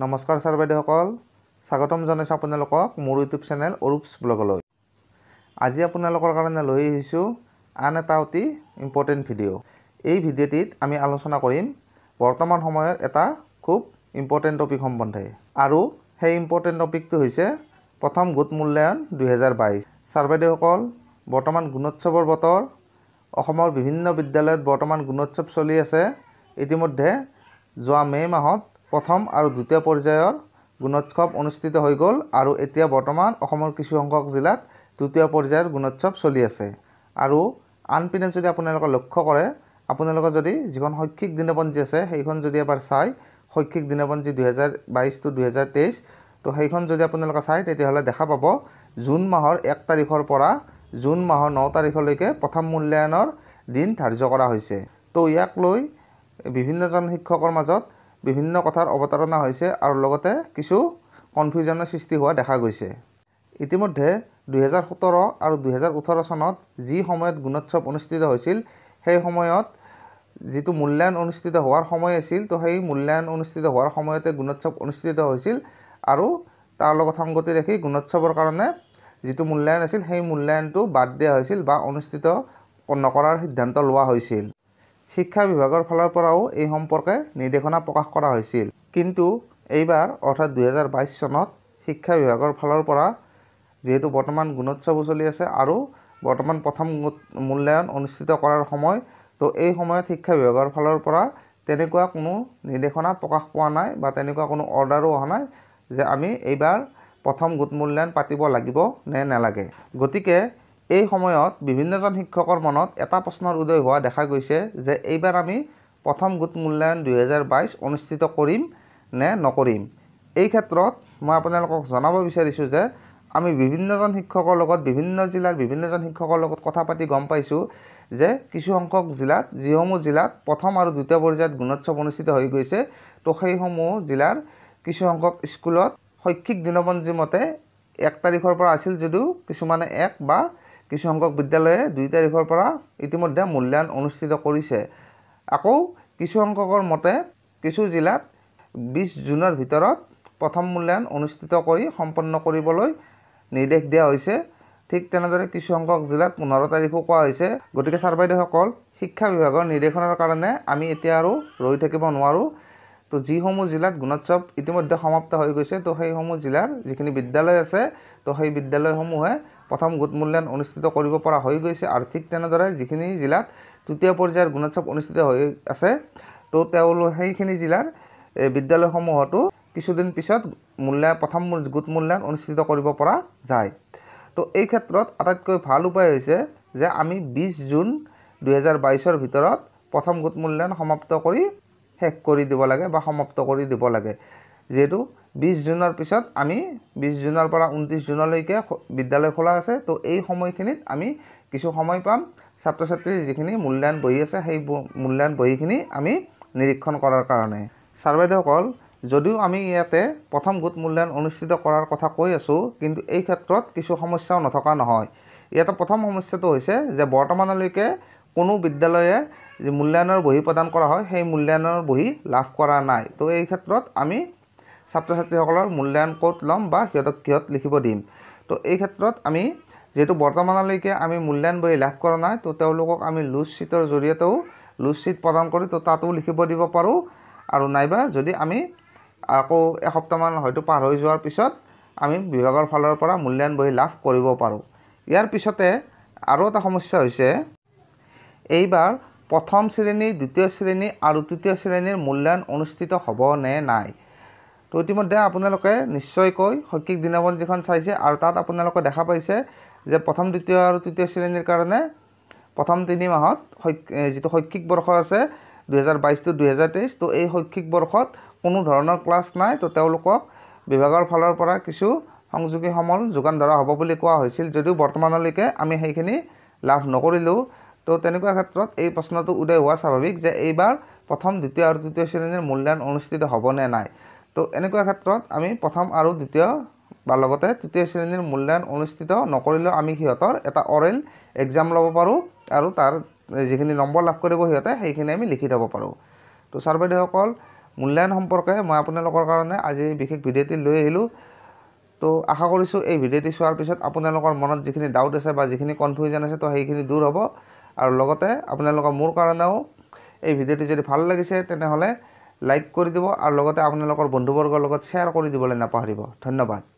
নমস্কাৰ ছাৰ বাইদেউসকল স্বাগতম জনাইছোঁ আপোনালোকক মোৰ ইউটিউব চেনেল অৰূপছ ব্লগলৈ আজি আপোনালোকৰ কাৰণে লৈ আহিছোঁ আন এটা অতি ইম্পৰ্টেণ্ট ভিডিঅ' এই ভিডিঅ'টিত আমি আলোচনা কৰিম বৰ্তমান সময়ৰ এটা খুব ইম্পৰ্টেণ্ট টপিক সম্বন্ধে আৰু সেই ইম্পৰ্টেণ্ট টপিকটো হৈছে প্ৰথম গোট মূল্যায়ন দুহেজাৰ বাইছ ছাৰ বাইদেউসকল বৰ্তমান গুণোৎসৱৰ বতৰ অসমৰ বিভিন্ন বিদ্যালয়ত বৰ্তমান গুণোৎসৱ চলি আছে ইতিমধ্যে যোৱা মে' মাহত প্ৰথম আৰু দ্বিতীয় পৰ্যায়ৰ গুণোৎসৱ অনুষ্ঠিত হৈ গ'ল আৰু এতিয়া বৰ্তমান অসমৰ কিছুসংখ্যক জিলাত তৃতীয় পৰ্যায়ৰ গুণোৎসৱ চলি আছে আৰু আনপিনে যদি আপোনালোকে লক্ষ্য কৰে আপোনালোকে যদি যিখন শৈক্ষিক দিনপঞ্জী আছে সেইখন যদি এবাৰ চাই শৈক্ষিক দিনপঞ্জী দুহেজাৰ বাইছ টু দুহেজাৰ তেইছ তো সেইখন যদি আপোনালোকে চায় তেতিয়াহ'লে দেখা পাব জুন মাহৰ এক তাৰিখৰ পৰা জুন মাহৰ ন তাৰিখলৈকে প্ৰথম মূল্যায়নৰ দিন ধাৰ্য কৰা হৈছে তো ইয়াক লৈ বিভিন্নজন শিক্ষকৰ মাজত বিভিন্ন কথাৰ অৱতাৰণা হৈছে আৰু লগতে কিছু কনফিউজনৰ সৃষ্টি হোৱা দেখা গৈছে ইতিমধ্যে দুহেজাৰ সোতৰ আৰু দুহেজাৰ ওঠৰ চনত যি সময়ত গুণোৎসৱ অনুষ্ঠিত হৈছিল সেই সময়ত যিটো মূল্যায়ন অনুষ্ঠিত হোৱাৰ সময় আছিল তো সেই মূল্যায়ন অনুষ্ঠিত হোৱাৰ সময়তে গুণোৎসৱ অনুষ্ঠিত হৈছিল আৰু তাৰ লগত সংগতি ৰাখি গুণোৎসৱৰ কাৰণে যিটো মূল্যায়ন আছিল সেই মূল্যায়নটো বাদ দিয়া হৈছিল বা অনুষ্ঠিত নকৰাৰ সিদ্ধান্ত লোৱা হৈছিল শিক্ষা বিভাগৰ ফালৰ পৰাও এই সম্পৰ্কে নিৰ্দেশনা প্ৰকাশ কৰা হৈছিল কিন্তু এইবাৰ অৰ্থাৎ দুহেজাৰ বাইছ চনত শিক্ষা বিভাগৰ ফালৰ পৰা যিহেতু বৰ্তমান গুণোৎসৱো চলি আছে আৰু বৰ্তমান প্ৰথম মূল্যায়ন অনুষ্ঠিত কৰাৰ সময় তো এই সময়ত শিক্ষা বিভাগৰ ফালৰ পৰা তেনেকুৱা কোনো নিৰ্দেশনা প্ৰকাশ পোৱা নাই বা তেনেকুৱা কোনো অৰ্ডাৰো অহা নাই যে আমি এইবাৰ প্ৰথম গোট মূল্যায়ন পাতিব লাগিব নে নালাগে গতিকে এই সময়ত বিভিন্নজন শিক্ষকৰ মনত এটা প্ৰশ্নৰ উদয় হোৱা দেখা গৈছে যে এইবাৰ আমি প্ৰথম গোট মূল্যায়ন দুহেজাৰ বাইছ অনুষ্ঠিত কৰিম নে নকৰিম এই ক্ষেত্ৰত মই আপোনালোকক জনাব বিচাৰিছোঁ যে আমি বিভিন্নজন শিক্ষকৰ লগত বিভিন্ন জিলাৰ বিভিন্নজন শিক্ষকৰ লগত কথা পাতি গম পাইছোঁ যে কিছুসংখ্যক জিলাত যিসমূহ জিলাত প্ৰথম আৰু দ্বিতীয় পৰ্যায়ত গুণোৎসৱ অনুষ্ঠিত হৈ গৈছে তো সেইসমূহ জিলাৰ কিছুসংখ্যক স্কুলত শৈক্ষিক দিনপঞ্জী এক তাৰিখৰ পৰা আছিল যদিও কিছুমানে এক বা কিছুসংখ্যক বিদ্যালয়ে দুই তাৰিখৰ পৰা ইতিমধ্যে মূল্যায়ন অনুষ্ঠিত কৰিছে আকৌ কিছুসংখ্যকৰ মতে কিছু জিলাত বিছ জুনৰ ভিতৰত প্ৰথম মূল্যায়ন অনুষ্ঠিত কৰি সম্পন্ন কৰিবলৈ নিৰ্দেশ দিয়া হৈছে ঠিক তেনেদৰে কিছুসংখ্যক জিলাত পোন্ধৰ তাৰিখো কোৱা হৈছে গতিকে ছাৰ বাইদেউসকল শিক্ষা বিভাগৰ নিৰ্দেশনাৰ কাৰণে আমি এতিয়া আৰু ৰৈ থাকিব নোৱাৰোঁ তো যিসমূহ জিলাত গুণোৎসৱ ইতিমধ্যে সমাপ্ত হৈ গৈছে তো সেইসমূহ জিলাৰ যিখিনি বিদ্যালয় আছে তো সেই বিদ্যালয়সমূহে প্ৰথম গোট মূল্যায়ন অনুষ্ঠিত কৰিব পৰা হৈ গৈছে আৰু ঠিক তেনেদৰে যিখিনি জিলাত তৃতীয় পৰ্যায়ৰ গুণোৎসৱ অনুষ্ঠিত হৈ আছে তো তেওঁলোক সেইখিনি জিলাৰ বিদ্যালয়সমূহতো কিছুদিন পিছত মূল্যায়ন প্ৰথম গোট মূল্যায়ন অনুষ্ঠিত কৰিব পৰা যায় তো এই ক্ষেত্ৰত আটাইতকৈ ভাল উপায় হৈছে যে আমি বিছ জুন দুহেজাৰ বাইছৰ ভিতৰত প্ৰথম গোট মূল্যায়ন সমাপ্ত কৰি শেষ কৰি দিব লাগে বা সমাপ্ত কৰি দিব লাগে যিহেতু বিছ জুনৰ পিছত আমি বিছ জুনৰ পৰা ঊনত্ৰিছ জুনলৈকে বিদ্যালয় খোলা আছে তো এই সময়খিনিত আমি কিছু সময় পাম ছাত্ৰ ছাত্ৰীৰ যিখিনি মূল্যায়ন বহি আছে সেই মূল্যায়ন বহীখিনি আমি নিৰীক্ষণ কৰাৰ কাৰণে ছাৰ বাইদেউসকল যদিও আমি ইয়াতে প্ৰথম গোট মূল্যায়ন অনুষ্ঠিত কৰাৰ কথা কৈ আছোঁ কিন্তু এই ক্ষেত্ৰত কিছু সমস্যাও নথকা নহয় ইয়াতে প্ৰথম সমস্যাটো হৈছে যে বৰ্তমানলৈকে কোনো বিদ্যালয়ে যি মূল্যায়নৰ বহী প্ৰদান কৰা হয় সেই মূল্যায়নৰ বহী লাভ কৰা নাই তো এই ক্ষেত্ৰত আমি ছাত্ৰ ছাত্ৰীসকলৰ মূল্যায়ন ক'ত ল'ম বা সিহঁতক কিহত লিখিব দিম তো এই ক্ষেত্ৰত আমি যিহেতু বৰ্তমানলৈকে আমি মূল্যায়ন বহি লাভ কৰা নাই তো তেওঁলোকক আমি লুজ শ্বিটৰ জৰিয়তেও লুজ শ্বীট প্ৰদান কৰি তো তাতো লিখিব দিব পাৰোঁ আৰু নাইবা যদি আমি আকৌ এসপ্তাহমান হয়তো পাৰ হৈ যোৱাৰ পিছত আমি বিভাগৰ ফালৰ পৰা মূল্যায়ন বহি লাভ কৰিব পাৰোঁ ইয়াৰ পিছতে আৰু এটা সমস্যা হৈছে এইবাৰ প্ৰথম শ্ৰেণী দ্বিতীয় শ্ৰেণী আৰু তৃতীয় শ্ৰেণীৰ মূল্যায়ন অনুষ্ঠিত হ'ব নে নাই তো ইতিমধ্যে আপোনালোকে নিশ্চয়কৈ শৈক্ষিক দিনবন্দীখন চাইছে আৰু তাত আপোনালোকে দেখা পাইছে যে প্ৰথম দ্বিতীয় আৰু তৃতীয় শ্ৰেণীৰ কাৰণে প্ৰথম তিনি মাহত যিটো শৈক্ষিক বৰ্ষ আছে দুহেজাৰ বাইছ টু দুহেজাৰ তেইছ তো এই শৈক্ষিক বৰ্ষত কোনো ধৰণৰ ক্লাছ নাই তো তেওঁলোকক বিভাগৰ ফালৰ পৰা কিছু সংযোগী সমল যোগান ধৰা হ'ব বুলি কোৱা হৈছিল যদিও বৰ্তমানলৈকে আমি সেইখিনি লাভ নকৰিলোঁ তো তেনেকুৱা ক্ষেত্ৰত এই প্ৰশ্নটো উদয় হোৱা স্বাভাৱিক যে এইবাৰ প্ৰথম দ্বিতীয় আৰু তৃতীয় শ্ৰেণীৰ মূল্যায়ন অনুষ্ঠিত হ'বনে নাই তো এনেকুৱা ক্ষেত্ৰত আমি প্ৰথম আৰু দ্বিতীয় বা লগতে তৃতীয় শ্ৰেণীৰ মূল্যায়ন অনুষ্ঠিত নকৰিলেও আমি সিহঁতৰ এটা অৰেল এক্সাম ল'ব পাৰোঁ আৰু তাৰ যিখিনি নম্বৰ লাভ কৰিব সিহঁতে সেইখিনি আমি লিখি থ'ব পাৰোঁ তো ছাৰ বাইদেউসকল মূল্যায়ন সম্পৰ্কে মই আপোনালোকৰ কাৰণে আজি বিশেষ ভিডিঅ'টি লৈ আহিলোঁ তো আশা কৰিছোঁ এই ভিডিঅ'টি চোৱাৰ পিছত আপোনালোকৰ মনত যিখিনি ডাউট আছে বা যিখিনি কনফিউজন আছে তো সেইখিনি দূৰ হ'ব আৰু লগতে আপোনালোকৰ মোৰ কাৰণেও এই ভিডিঅ'টি যদি ভাল লাগিছে তেনেহ'লে লাইক কৰি দিব আৰু লগতে আপোনালোকৰ বন্ধুবৰ্গৰ লগত শ্বেয়াৰ কৰি দিবলৈ নাপাহৰিব ধন্যবাদ